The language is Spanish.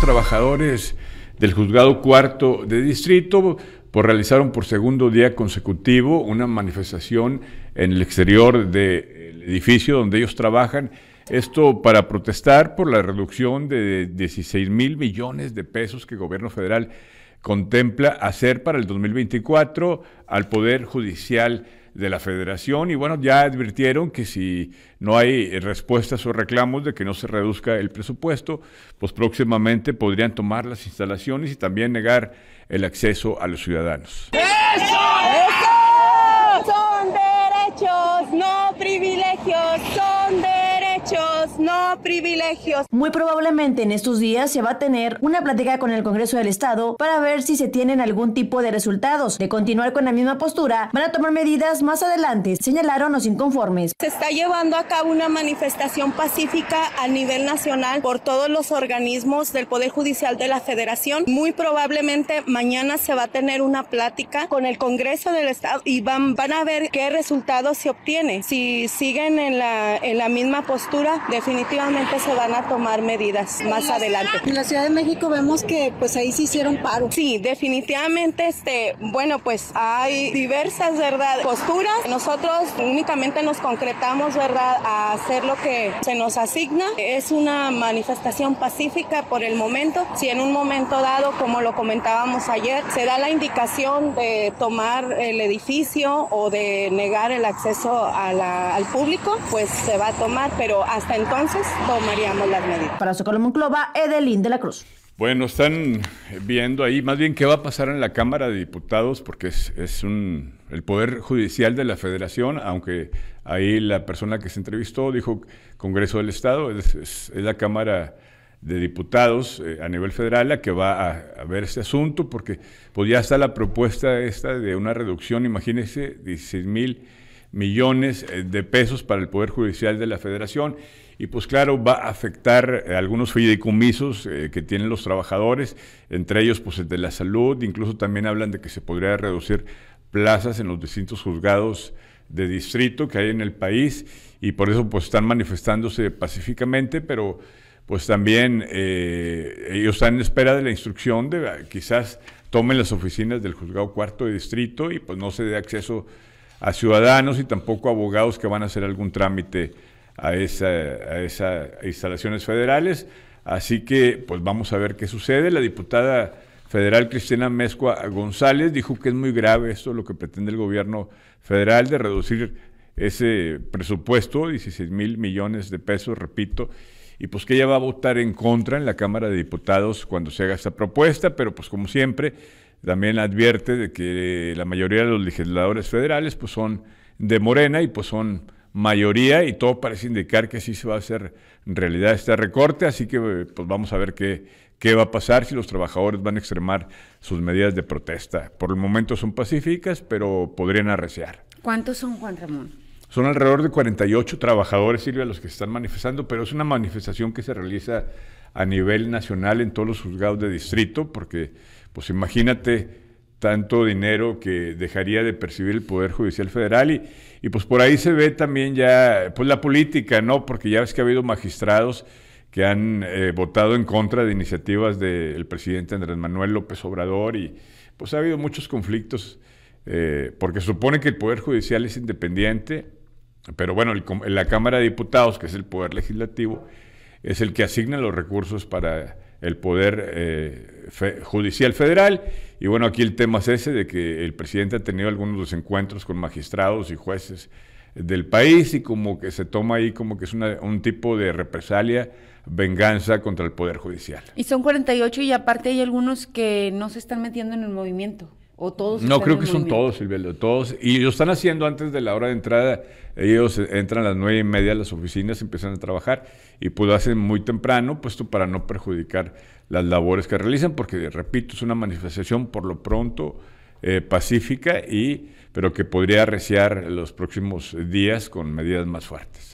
trabajadores del juzgado cuarto de distrito por realizaron por segundo día consecutivo una manifestación en el exterior del edificio donde ellos trabajan. Esto para protestar por la reducción de 16 mil millones de pesos que el gobierno federal contempla hacer para el 2024 al Poder Judicial de la federación y bueno, ya advirtieron que si no hay respuestas o reclamos de que no se reduzca el presupuesto, pues próximamente podrían tomar las instalaciones y también negar el acceso a los ciudadanos. ¡Eso! Son derechos, no privilegios, son derechos no privilegios. Muy probablemente en estos días se va a tener una plática con el Congreso del Estado para ver si se tienen algún tipo de resultados. De continuar con la misma postura, van a tomar medidas más adelante, señalaron los inconformes. Se está llevando a cabo una manifestación pacífica a nivel nacional por todos los organismos del Poder Judicial de la Federación. Muy probablemente mañana se va a tener una plática con el Congreso del Estado y van, van a ver qué resultados se obtiene. Si siguen en la, en la misma postura de definitivamente se van a tomar medidas más adelante. En la Ciudad de México vemos que pues ahí se hicieron paro. Sí, definitivamente este, bueno, pues hay diversas, ¿verdad?, posturas. Nosotros únicamente nos concretamos, ¿verdad?, a hacer lo que se nos asigna. Es una manifestación pacífica por el momento. Si en un momento dado, como lo comentábamos ayer, se da la indicación de tomar el edificio o de negar el acceso al público, pues se va a tomar, pero hasta entonces tomaríamos las medidas. Para Socorro Monclova, Edelín de la Cruz. Bueno, están viendo ahí más bien qué va a pasar en la Cámara de Diputados, porque es, es un, el Poder Judicial de la Federación, aunque ahí la persona que se entrevistó dijo Congreso del Estado, es, la Cámara de Diputados eh, a nivel federal la que va a, ver este asunto, porque pues ya está la propuesta esta de una reducción, imagínense, 16 mil millones eh, de pesos para el Poder Judicial de la Federación y pues claro, va a afectar eh, algunos fideicomisos eh, que tienen los trabajadores, entre ellos pues el de la salud, incluso también hablan de que se podría reducir plazas en los distintos juzgados de distrito que hay en el país y por eso pues están manifestándose pacíficamente, pero pues también ellos están en espera de la instrucción de ah, quizás tomen las oficinas del juzgado cuarto de distrito y pues no se dé acceso a ciudadanos y tampoco a abogados que van a hacer algún trámite a, esas instalaciones federales. Así que, pues vamos a ver qué sucede. La diputada federal Cristina Mezcua González dijo que es muy grave esto, lo que pretende el gobierno federal de reducir ese presupuesto, 16 mil millones de pesos, repito, y pues que ella va a votar en contra en la Cámara de Diputados cuando se haga esta propuesta, pero pues como siempre, también advierte de que la mayoría de los legisladores federales pues, son de Morena y pues son mayoría y todo parece indicar que sí se va a hacer realidad este recorte, así que pues vamos a ver qué, qué va a pasar si los trabajadores van a extremar sus medidas de protesta. Por el momento son pacíficas, pero podrían arreciar. ¿Cuántos son, Juan Ramón? Son alrededor de 48 trabajadores, Silvia, los que se están manifestando, pero es una manifestación que se realiza a nivel nacional en todos los juzgados de distrito, porque pues imagínate tanto dinero que dejaría de percibir el Poder Judicial Federal y, y pues por ahí se ve también ya pues la política, ¿no? Porque ya ves que ha habido magistrados que han eh, votado en contra de iniciativas del presidente Andrés Manuel López Obrador y pues ha habido muchos conflictos eh, porque supone que el Poder Judicial es independiente, pero bueno, en la Cámara de Diputados, que es el Poder Legislativo, es el que asigna los recursos para el Poder eh, Judicial Federal. Y bueno, aquí el tema es ese de que el presidente ha tenido algunos encuentros con magistrados y jueces del país y como que se toma ahí como que es un tipo de represalia, venganza contra el Poder Judicial. Y son 48 y aparte hay algunos que no se están metiendo en el movimiento no, creo que son todos, Silvia, todos. Y lo están haciendo antes de la hora de entrada. Ellos entran a las nueve y media a las oficinas, empiezan a trabajar y pues lo hacen muy temprano, puesto para no perjudicar las labores que realizan, porque, repito, es una manifestación por lo pronto eh, pacífica, y, pero que podría arreciar los próximos días con medidas más fuertes.